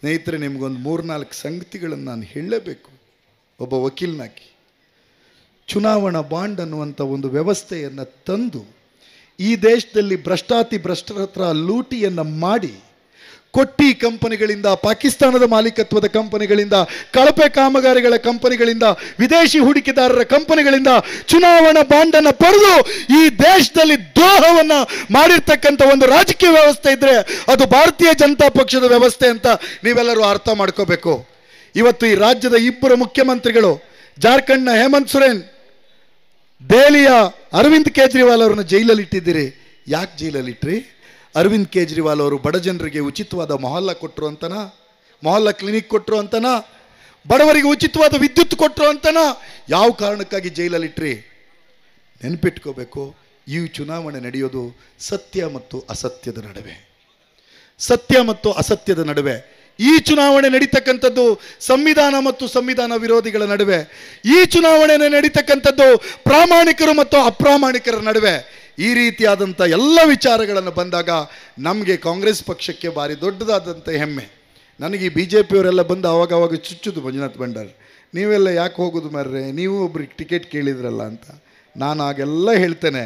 A: ಸ್ನೇಹಿತರೆ ನಿಮಗೊಂದು ಮೂರ್ನಾಲ್ಕು ಸಂಗತಿಗಳನ್ನು ನಾನು ಹೇಳಲೇಬೇಕು ಒಬ್ಬ ವಕೀಲನಾಗಿ ಚುನಾವಣಾ ಬಾಂಡ್ ಅನ್ನುವಂಥ ಒಂದು ವ್ಯವಸ್ಥೆಯನ್ನು ತಂದು ಈ ದೇಶದಲ್ಲಿ ಭ್ರಷ್ಟಾತಿ ಭ್ರಷ್ಟರತ್ರ ಲೂಟಿಯನ್ನು ಮಾಡಿ ಕೊಟ್ಟಿ ಕಂಪನಿಗಳಿಂದ ಪಾಕಿಸ್ತಾನದ ಮಾಲೀಕತ್ವದ ಕಂಪನಿಗಳಿಂದ ಕಳಪೆ ಕಾಮಗಾರಿಗಳ ಕಂಪನಿಗಳಿಂದ ವಿದೇಶಿ ಹೂಡಿಕೆದಾರರ ಕಂಪನಿಗಳಿಂದ ಚುನಾವಣಾ ಬಾಂಡನ್ನು ಪಡೆದು ಈ ದೇಶದಲ್ಲಿ ದ್ರೋಹವನ್ನು ಮಾಡಿರ್ತಕ್ಕಂಥ ಒಂದು ರಾಜಕೀಯ ವ್ಯವಸ್ಥೆ ಇದ್ದರೆ ಅದು ಭಾರತೀಯ ಜನತಾ ಪಕ್ಷದ ವ್ಯವಸ್ಥೆ ಅಂತ ನೀವೆಲ್ಲರೂ ಅರ್ಥ ಮಾಡ್ಕೋಬೇಕು ಇವತ್ತು ಈ ರಾಜ್ಯದ ಇಬ್ಬರು ಮುಖ್ಯಮಂತ್ರಿಗಳು ಜಾರ್ಖಂಡ್ನ ಹೇಮಂತ್ ಸೊರೇನ್ ದೆಹಲಿಯ ಅರವಿಂದ್ ಕೇಜ್ರಿವಾಲ್ ಅವರನ್ನು ಜೈಲಲ್ಲಿ ಇಟ್ಟಿದ್ದೀರಿ ಯಾಕೆ ಜೈಲಲ್ಲಿ ಇಟ್ರಿ ಅರವಿಂದ್ ಕೇಜ್ರಿವಾಲ್ ಅವರು ಬಡ ಜನರಿಗೆ ಉಚಿತವಾದ ಮೊಹಲ್ಲ ಕೊಟ್ಟರು ಅಂತನಾ ಮೊಹಲ್ಲ ಕ್ಲಿನಿಕ್ ಕೊಟ್ಟರು ಅಂತನಾ ಬಡವರಿಗೆ ಉಚಿತವಾದ ವಿದ್ಯುತ್ ಕೊಟ್ಟರು ಅಂತನಾ ಯಾವ ಕಾರಣಕ್ಕಾಗಿ ಜೈಲಲ್ಲಿ ಜೈಲಲ್ಲಿಟ್ರಿ ನೆನಪಿಟ್ಕೋಬೇಕು ಈ ಚುನಾವಣೆ ನಡೆಯೋದು ಸತ್ಯ ಮತ್ತು ಅಸತ್ಯದ ನಡುವೆ ಸತ್ಯ ಮತ್ತು ಅಸತ್ಯದ ನಡುವೆ ಈ ಚುನಾವಣೆ ನಡೀತಕ್ಕಂಥದ್ದು ಸಂವಿಧಾನ ಮತ್ತು ಸಂವಿಧಾನ ವಿರೋಧಿಗಳ ನಡುವೆ ಈ ಚುನಾವಣೆ ನಡೀತಕ್ಕಂಥದ್ದು ಪ್ರಾಮಾಣಿಕರು ಮತ್ತು ಅಪ್ರಾಮಾಣಿಕರ ನಡುವೆ ಈ ರೀತಿಯಾದಂಥ ಎಲ್ಲ ವಿಚಾರಗಳನ್ನು ಬಂದಾಗ ನಮಗೆ ಕಾಂಗ್ರೆಸ್ ಪಕ್ಷಕ್ಕೆ ಭಾರಿ ದೊಡ್ಡದಾದಂಥ ಹೆಮ್ಮೆ ನನಗೆ ಬಿ ಜೆ ಪಿಯವರೆಲ್ಲ ಬಂದು ಆವಾಗವಾಗ ಚುಚ್ಚುದು ಮಂಜುನಾಥ್ ಭಂಡಾರ್ ನೀವೆಲ್ಲ ಯಾಕೆ ಹೋಗೋದು ಮರ್ರೆ ನೀವು ಒಬ್ರಿಗೆ ಟಿಕೆಟ್ ಕೇಳಿದ್ರಲ್ಲ ಅಂತ ನಾನು ಆಗೆಲ್ಲ ಹೇಳ್ತೇನೆ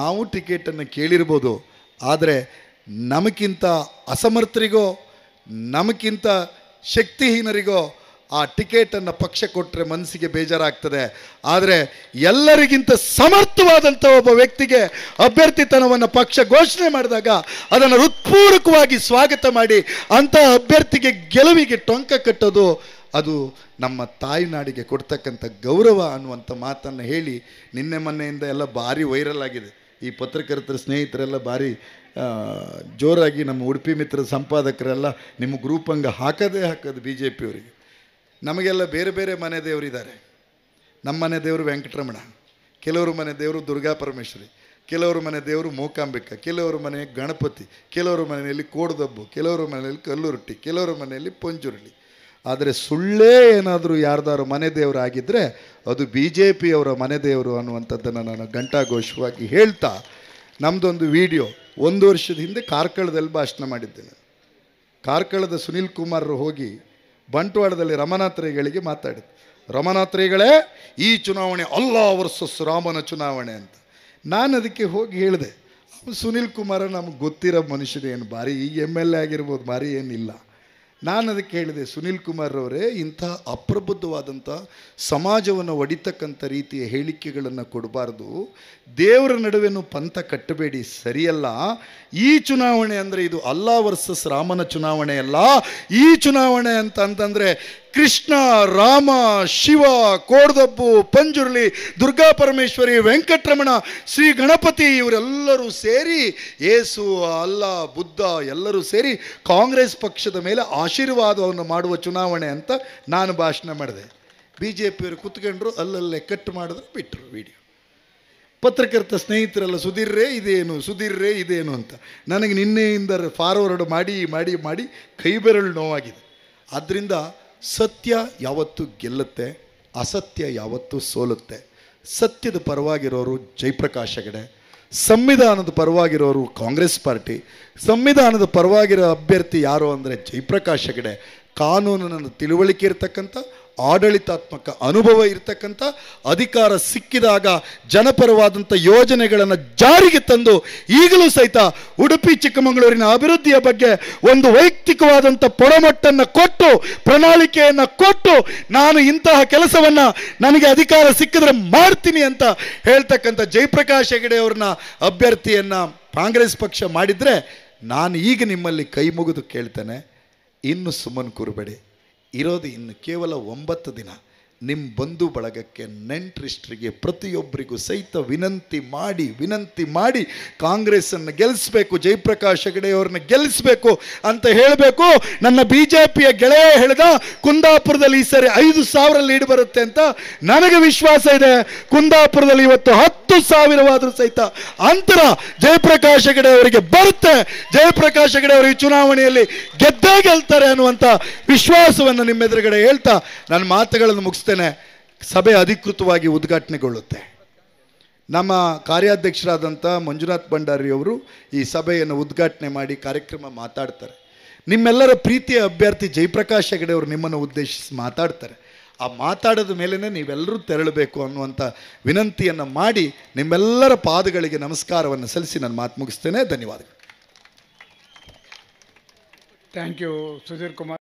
A: ನಾವು ಟಿಕೆಟನ್ನು ಕೇಳಿರ್ಬೋದು ಆದರೆ ನಮಗಿಂತ ಅಸಮರ್ಥರಿಗೋ ನಮಗಿಂತ ಶಕ್ತಿಹೀನರಿಗೋ ಆ ಟಿಕೆಟನ್ನು ಪಕ್ಷ ಕೊಟ್ಟರೆ ಮನಸ್ಸಿಗೆ ಬೇಜಾರಾಗ್ತದೆ ಆದರೆ ಎಲ್ಲರಿಗಿಂತ ಸಮರ್ಥವಾದಂಥ ಒಬ್ಬ ವ್ಯಕ್ತಿಗೆ ಅಭ್ಯರ್ಥಿತನವನ್ನು ಪಕ್ಷ ಘೋಷಣೆ ಮಾಡಿದಾಗ ಅದನ್ನು ಹೃತ್ಪೂರ್ವಕವಾಗಿ ಸ್ವಾಗತ ಮಾಡಿ ಅಂತಹ ಅಭ್ಯರ್ಥಿಗೆ ಗೆಲುವಿಗೆ ಟೊಂಕ ಕಟ್ಟೋದು ಅದು ನಮ್ಮ ತಾಯಿನಾಡಿಗೆ ಕೊಡ್ತಕ್ಕಂಥ ಗೌರವ ಅನ್ನುವಂಥ ಮಾತನ್ನು ಹೇಳಿ ನಿನ್ನೆ ಮೊನ್ನೆಯಿಂದ ಎಲ್ಲ ಭಾರಿ ವೈರಲ್ ಆಗಿದೆ ಈ ಪತ್ರಕರ್ತರ ಸ್ನೇಹಿತರೆಲ್ಲ ಭಾರಿ ಜೋರಾಗಿ ನಮ್ಮ ಉಡುಪಿ ಮಿತ್ರ ಸಂಪಾದಕರೆಲ್ಲ ನಿಮ್ಮ ಗ್ರೂಪಂಗ ಹಾಕದೇ ಹಾಕೋದೇ ಹಾಕೋದು ಬಿ ಜೆ ಪಿಯವರಿಗೆ ನಮಗೆಲ್ಲ ಬೇರೆ ಬೇರೆ ಮನೆ ದೇವರಿದ್ದಾರೆ ನಮ್ಮ ಮನೆ ದೇವರು ವೆಂಕಟರಮಣ ಕೆಲವರು ಮನೆ ದೇವರು ದುರ್ಗಾ ಪರಮೇಶ್ವರಿ ಕೆಲವರು ಮನೆ ದೇವರು ಮೂಕಾಂಬಿಕ ಕೆಲವರು ಮನೆ ಗಣಪತಿ ಕೆಲವರ ಮನೆಯಲ್ಲಿ ಕೋಡದಬ್ಬು ಕೆಲವರ ಮನೆಯಲ್ಲಿ ಕಲ್ಲುರುಟ್ಟಿ ಕೆಲವರ ಮನೆಯಲ್ಲಿ ಪೊಂಜುರುಳಿ ಆದರೆ ಸುಳ್ಳೇ ಏನಾದರೂ ಯಾರ್ದಾರು ಮನೆ ದೇವರು ಆಗಿದ್ದರೆ ಅದು ಬಿ ಜೆ ಪಿಯವರ ಮನೆ ದೇವರು ಅನ್ನುವಂಥದ್ದನ್ನು ನಾನು ಘೋಷವಾಗಿ ಹೇಳ್ತಾ ನಮ್ಮದೊಂದು ವಿಡಿಯೋ ಒಂದು ವರ್ಷದ ಹಿಂದೆ ಕಾರ್ಕಳದಲ್ಲಿ ಭಾಷಣ ಮಾಡಿದ್ದೇನೆ ಕಾರ್ಕಳದ ಸುನೀಲ್ ಕುಮಾರ್ ಹೋಗಿ ಬಂಟ್ವಾಳದಲ್ಲಿ ರಮನಾತ್ರಿಗಳಿಗೆ ಮಾತಾಡಿದ್ದು ರಮನಾತ್ರಿಗಳೇ ಈ ಚುನಾವಣೆ ಅಲ್ಲ ವರ್ಸಸ್ ರಾಮನ ಚುನಾವಣೆ ಅಂತ ನಾನು ಅದಕ್ಕೆ ಹೋಗಿ ಹೇಳಿದೆ ಸುನೀಲ್ ಕುಮಾರ ನಮ್ಗೆ ಗೊತ್ತಿರೋ ಮನುಷ್ಯನೇನು ಭಾರಿ ಈ ಎಮ್ ಎಲ್ ಎ ಆಗಿರ್ಬೋದು ಭಾರಿ ಏನಿಲ್ಲ ನಾನು ಅದಕ್ಕೆ ಹೇಳಿದೆ ಸುನೀಲ್ ಕುಮಾರ್ ಅವರೇ ಇಂತಹ ಅಪ್ರಬುದ್ಧವಾದಂಥ ಸಮಾಜವನ್ನು ಒಡಿತಕ್ಕಂಥ ರೀತಿಯ ಹೇಳಿಕೆಗಳನ್ನು ಕೊಡಬಾರ್ದು ದೇವರ ನಡುವೆನೂ ಪಂಥ ಕಟ್ಟಬೇಡಿ ಸರಿಯಲ್ಲ ಈ ಚುನಾವಣೆ ಅಂದರೆ ಇದು ಅಲ್ಲಾ ವರ್ಸಸ್ ರಾಮನ ಚುನಾವಣೆ ಅಲ್ಲ ಈ ಚುನಾವಣೆ ಅಂತ ಅಂತಂದರೆ ಕೃಷ್ಣ ರಾಮ ಶಿವ ಕೋಡ್ದಬ್ಬು ಪಂಜುರ್ಲಿ ದುರ್ಗಾ ಪರಮೇಶ್ವರಿ ವೆಂಕಟರಮಣ ಶ್ರೀ ಗಣಪತಿ ಇವರೆಲ್ಲರೂ ಸೇರಿ ಏಸು ಅಲ್ಲ ಬುದ್ಧ ಎಲ್ಲರೂ ಸೇರಿ ಕಾಂಗ್ರೆಸ್ ಪಕ್ಷದ ಮೇಲೆ ಆಶೀರ್ವಾದವನ್ನು ಮಾಡುವ ಚುನಾವಣೆ ಅಂತ ನಾನು ಭಾಷಣ ಮಾಡಿದೆ ಬಿ ಜೆ ಪಿಯವರು ಕುತ್ಕೊಂಡ್ರು ಅಲ್ಲಲ್ಲೇ ಕಟ್ ಮಾಡಿದ್ರು ಬಿಟ್ಟರು ವಿಡಿಯೋ ಪತ್ರಕರ್ತ ಸ್ನೇಹಿತರೆಲ್ಲ ಸುಧೀರ್ರೆ ಇದೇನು ಸುಧೀರ್ರೆ ಇದೇನು ಅಂತ ನನಗೆ ನಿನ್ನೆಯಿಂದ ಫಾರ್ವರ್ಡ್ ಮಾಡಿ ಮಾಡಿ ಮಾಡಿ ಕೈಬೆರಳು ನೋವಾಗಿದೆ ಆದ್ದರಿಂದ ಸತ್ಯ ಯಾವತ್ತೂ ಗೆಲ್ಲುತ್ತೆ ಅಸತ್ಯ ಯಾವತ್ತೂ ಸೋಲುತ್ತೆ ಸತ್ಯದ ಪರವಾಗಿರೋರು ಜಯಪ್ರಕಾಶ್ ಹೆಗಡೆ ಸಂವಿಧಾನದ ಪರವಾಗಿರೋರು ಕಾಂಗ್ರೆಸ್ ಪಾರ್ಟಿ ಸಂವಿಧಾನದ ಪರವಾಗಿರೋ ಅಭ್ಯರ್ಥಿ ಯಾರು ಅಂದರೆ ಜಯಪ್ರಕಾಶ್ ಹೆಗಡೆ ಕಾನೂನಿನ ತಿಳುವಳಿಕೆ ಇರತಕ್ಕಂಥ ಆಡಳಿತಾತ್ಮಕ ಅನುಭವ ಇರತಕ್ಕಂಥ ಅಧಿಕಾರ ಸಿಕ್ಕಿದಾಗ ಜನಪರವಾದಂಥ ಯೋಜನೆಗಳನ್ನು ಜಾರಿಗೆ ತಂದು ಈಗಲೂ ಸಹಿತ ಉಡುಪಿ ಚಿಕ್ಕಮಗಳೂರಿನ ಅಭಿವೃದ್ಧಿಯ ಬಗ್ಗೆ ಒಂದು ವೈಯಕ್ತಿಕವಾದಂಥ ಪೊಡಮಟ್ಟನ್ನು ಕೊಟ್ಟು ಪ್ರಣಾಳಿಕೆಯನ್ನು ಕೊಟ್ಟು ನಾನು ಇಂತಹ ಕೆಲಸವನ್ನು ನನಗೆ ಅಧಿಕಾರ ಸಿಕ್ಕಿದ್ರೆ ಮಾಡ್ತೀನಿ ಅಂತ ಹೇಳ್ತಕ್ಕಂಥ ಜಯಪ್ರಕಾಶ್ ಹೆಗಡೆ ಅವ್ರನ್ನ ಅಭ್ಯರ್ಥಿಯನ್ನು ಕಾಂಗ್ರೆಸ್ ಪಕ್ಷ ಮಾಡಿದರೆ ನಾನು ಈಗ ನಿಮ್ಮಲ್ಲಿ ಕೈ ಮುಗಿದು ಕೇಳ್ತೇನೆ ಇನ್ನು ಸುಮ್ಮನೆ ಕೂರಬೇಡಿ ಇರೋದು ಇನ್ನು ಕೇವಲ ಒಂಬತ್ತು ದಿನ ನಿಮ್ಮ ಬಂಧು ಬಳಗಕ್ಕೆ ನೆಂಟ್ರಿಸ್ಟ್ರಿಗೆ ಪ್ರತಿಯೊಬ್ಬರಿಗೂ ಸಹಿತ ವಿನಂತಿ ಮಾಡಿ ವಿನಂತಿ ಮಾಡಿ ಕಾಂಗ್ರೆಸ್ಸನ್ನು ಗೆಲ್ಲಿಸಬೇಕು ಜಯಪ್ರಕಾಶ್ ಹೆಗಡೆಯವ್ರನ್ನ ಗೆಲ್ಲಿಸಬೇಕು ಅಂತ ಹೇಳಬೇಕು ನನ್ನ ಬಿ ಜೆ ಪಿಯ ಗೆಳೆಯ ಹೇಳಿದ ಕುಂದಾಪುರದಲ್ಲಿ ಈ ಸರಿ ಐದು ಸಾವಿರ ಲೀಡ್ ಬರುತ್ತೆ ಅಂತ ನನಗೆ ವಿಶ್ವಾಸ ಇದೆ ಕುಂದಾಪುರದಲ್ಲಿ ಇವತ್ತು ಹತ್ತು ಸಾವಿರವಾದರೂ ಸಹಿತ ಅಂತರ ಜಯಪ್ರಕಾಶ್ ಹೆಗಡೆ ಅವರಿಗೆ ಬರುತ್ತೆ ಜಯಪ್ರಕಾಶ್ ಹೆಗಡೆ ಅವರು ಈ ಚುನಾವಣೆಯಲ್ಲಿ ಗೆದ್ದೇ ಗೆಲ್ತಾರೆ ಅನ್ನುವಂಥ ವಿಶ್ವಾಸವನ್ನು ನಿಮ್ಮೆದುರುಗಡೆ ಹೇಳ್ತಾ ನನ್ನ ಮಾತುಗಳನ್ನು ಮುಗಿಸ್ತೇನೆ ಸಭೆ ಅಧಿಕೃತವಾಗಿ ಉದ್ಘಾಟನೆಗೊಳ್ಳುತ್ತೆ ನಮ್ಮ ಕಾರ್ಯಾಧ್ಯಕ್ಷರಾದಂಥ ಮಂಜುನಾಥ್ ಅವರು ಈ ಸಭೆಯನ್ನು ಉದ್ಘಾಟನೆ ಮಾಡಿ ಕಾರ್ಯಕ್ರಮ ಮಾತಾಡ್ತಾರೆ ನಿಮ್ಮೆಲ್ಲರ ಪ್ರೀತಿಯ ಅಭ್ಯರ್ಥಿ ಜಯಪ್ರಕಾಶ್ ಹೆಗಡೆ ಅವರು ನಿಮ್ಮನ್ನು ಉದ್ದೇಶಿಸಿ ಮಾತಾಡ್ತಾರೆ ಆ ಮಾತಾಡದ ಮೇಲೇ ನೀವೆಲ್ಲರೂ ತೆರಳಬೇಕು ಅನ್ನುವಂಥ ವಿನಂತಿಯನ್ನು ಮಾಡಿ ನಿಮ್ಮೆಲ್ಲರ ಪಾದಗಳಿಗೆ ನಮಸ್ಕಾರವನ್ನು ಸಲ್ಲಿಸಿ ನಾನು ಮಾತು ಮುಗಿಸ್ತೇನೆ ಧನ್ಯವಾದಗಳು ಥ್ಯಾಂಕ್ ಯು ಸುಧೀರ್ ಕುಮಾರ್